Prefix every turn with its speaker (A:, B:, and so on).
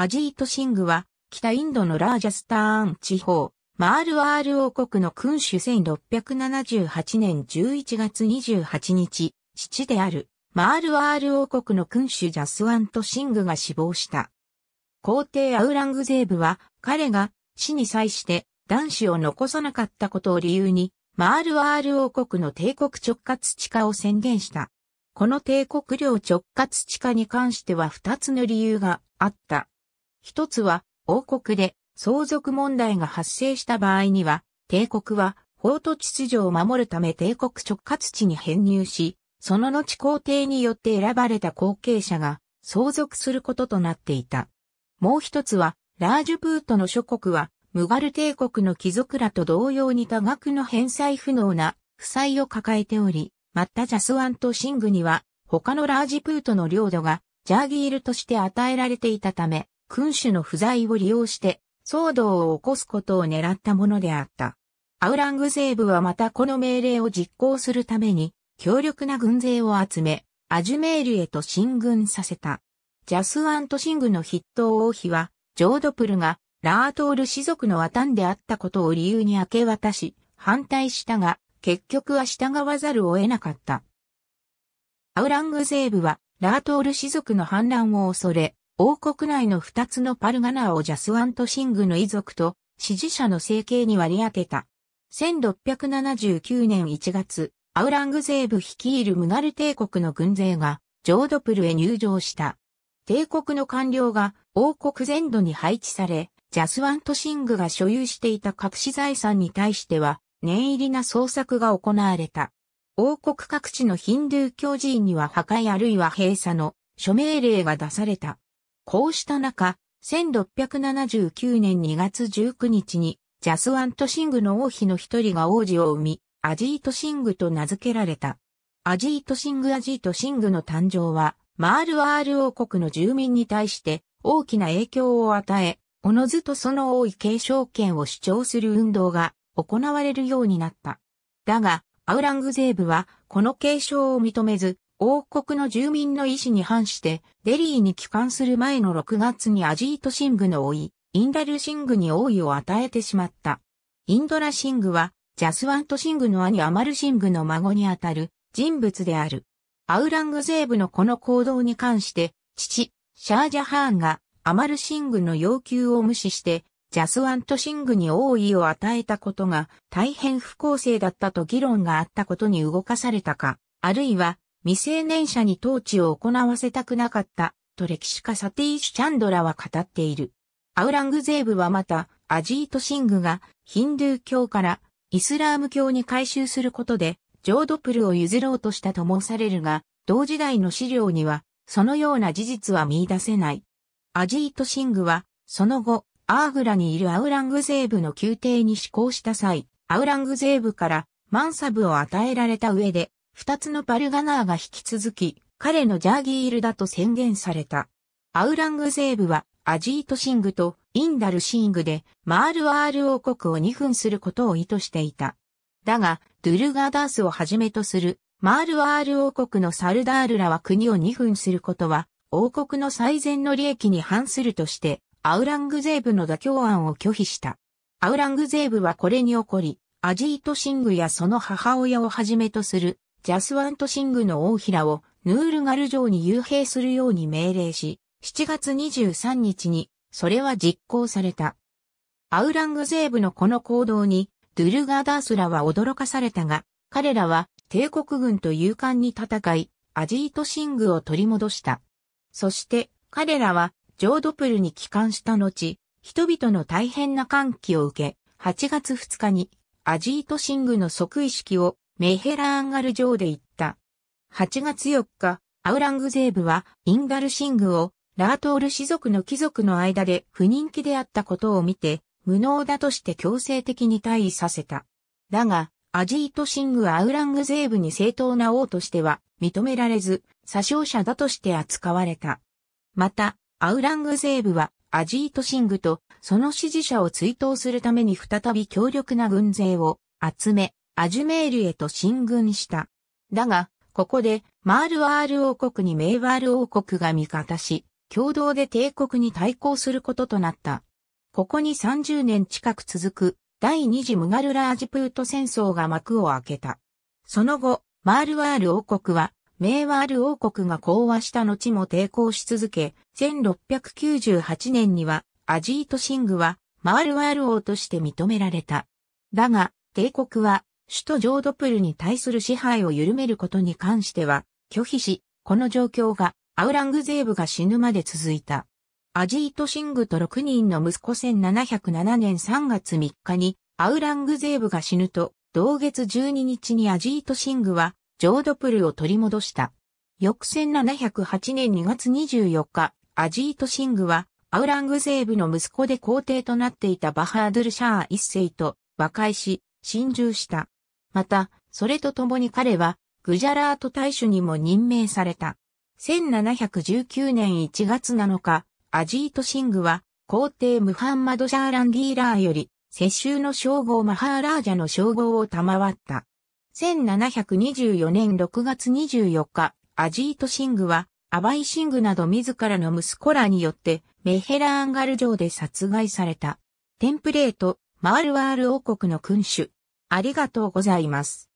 A: アジートシングは、北インドのラージャスターン地方、マールアール王国の君主1678年11月28日、父である、マールアール王国の君主ジャスワント・シングが死亡した。皇帝アウラングゼーブは、彼が死に際して男子を残さなかったことを理由に、マールアール王国の帝国直轄地下を宣言した。この帝国領直轄地下に関しては2つの理由があった。一つは、王国で相続問題が発生した場合には、帝国は法と秩序を守るため帝国直轄地に編入し、その後皇帝によって選ばれた後継者が相続することとなっていた。もう一つは、ラージュプートの諸国は、ムガル帝国の貴族らと同様に多額の返済不能な負債を抱えており、またジャスワンとシングには、他のラージプートの領土がジャーギールとして与えられていたため、君主の不在を利用して、騒動を起こすことを狙ったものであった。アウラングゼーブはまたこの命令を実行するために、強力な軍勢を集め、アジュメールへと進軍させた。ジャスアントシングの筆頭王妃は、ジョードプルがラートール氏族のタンであったことを理由に明け渡し、反対したが、結局は従わざるを得なかった。アウラングゼーブは、ラートール氏族の反乱を恐れ、王国内の二つのパルガナーをジャスワント・シングの遺族と支持者の整形に割り当てた。1679年1月、アウラングゼーブ率いるムガル帝国の軍勢がジョードプルへ入城した。帝国の官僚が王国全土に配置され、ジャスワント・シングが所有していた隠し財産に対しては、念入りな捜索が行われた。王国各地のヒンドゥー教寺院には破壊あるいは閉鎖の署名令が出された。こうした中、1679年2月19日に、ジャスワントシングの王妃の一人が王子を生み、アジートシングと名付けられた。アジートシングアジートシングの誕生は、マールアール王国の住民に対して大きな影響を与え、おのずとその多い継承権を主張する運動が行われるようになった。だが、アウラングゼーブはこの継承を認めず、王国の住民の意思に反して、デリーに帰還する前の6月にアジートシングの老い、インダルシングに王位を与えてしまった。インドラシングは、ジャスワントシングの兄アマルシングの孫にあたる人物である。アウラングゼーブのこの行動に関して、父、シャージャハーンがアマルシングの要求を無視して、ジャスワントシングに王位を与えたことが大変不公正だったと議論があったことに動かされたか、あるいは未成年者に統治を行わせたくなかった、と歴史家サティーシュ・チャンドラは語っている。アウラングゼーブはまた、アジート・シングがヒンドゥー教からイスラーム教に改宗することで、ジョードプルを譲ろうとしたと申されるが、同時代の資料には、そのような事実は見出せない。アジート・シングは、その後、アーグラにいるアウラングゼーブの宮廷に施行した際、アウラングゼーブからマンサブを与えられた上で、二つのパルガナーが引き続き、彼のジャーギールだと宣言された。アウラングゼーブは、アジートシングとインダルシングで、マールアール王国を二分することを意図していた。だが、ドゥルガダースをはじめとする、マールアール王国のサルダールらは国を二分することは、王国の最善の利益に反するとして、アウラングゼーブの妥協案を拒否した。アウラングゼーブはこれに起こり、アジートシングやその母親をはじめとするジャスワントシングの大平をヌールガル城に幽閉するように命令し、7月23日にそれは実行された。アウラングゼーブのこの行動に、ドゥルガーダースらは驚かされたが、彼らは帝国軍と勇敢に戦い、アジートシングを取り戻した。そして彼らはジョードプルに帰還した後、人々の大変な歓喜を受け、8月2日にアジートシングの即位式をメヘラーンガル城で行った。8月4日、アウラングゼーブはインガルシングをラートール氏族の貴族の間で不人気であったことを見て、無能だとして強制的に退位させた。だが、アジートシングアウラングゼーブに正当な王としては認められず、詐称者だとして扱われた。また、アウラングゼーブはアジートシングとその支持者を追悼するために再び強力な軍勢を集め、アジュメールへと進軍した。だが、ここで、マールワール王国にメイワール王国が味方し、共同で帝国に対抗することとなった。ここに30年近く続く、第二次ムガルラージプート戦争が幕を開けた。その後、マールワール王国は、メイワール王国が講和した後も抵抗し続け、1698年には、アジートシングは、マールワール王として認められた。だが、帝国は、首都ジョードプルに対する支配を緩めることに関しては拒否し、この状況がアウラングゼーブが死ぬまで続いた。アジート・シングと6人の息子1707年3月3日にアウラングゼーブが死ぬと、同月12日にアジート・シングはジョードプルを取り戻した。翌1708年2月24日、アジート・シングはアウラングゼーブの息子で皇帝となっていたバハードル・シャー一世と和解し、侵入した。また、それと共に彼は、グジャラート大使にも任命された。1719年1月7日、アジートシングは、皇帝ムハンマド・シャーランディーラーより、世襲の称号マハーラージャの称号を賜った。1724年6月24日、アジートシングは、アバイシングなど自らの息子らによって、メヘラーンガル城で殺害された。テンプレート、マールワール王国の君主、ありがとうございます。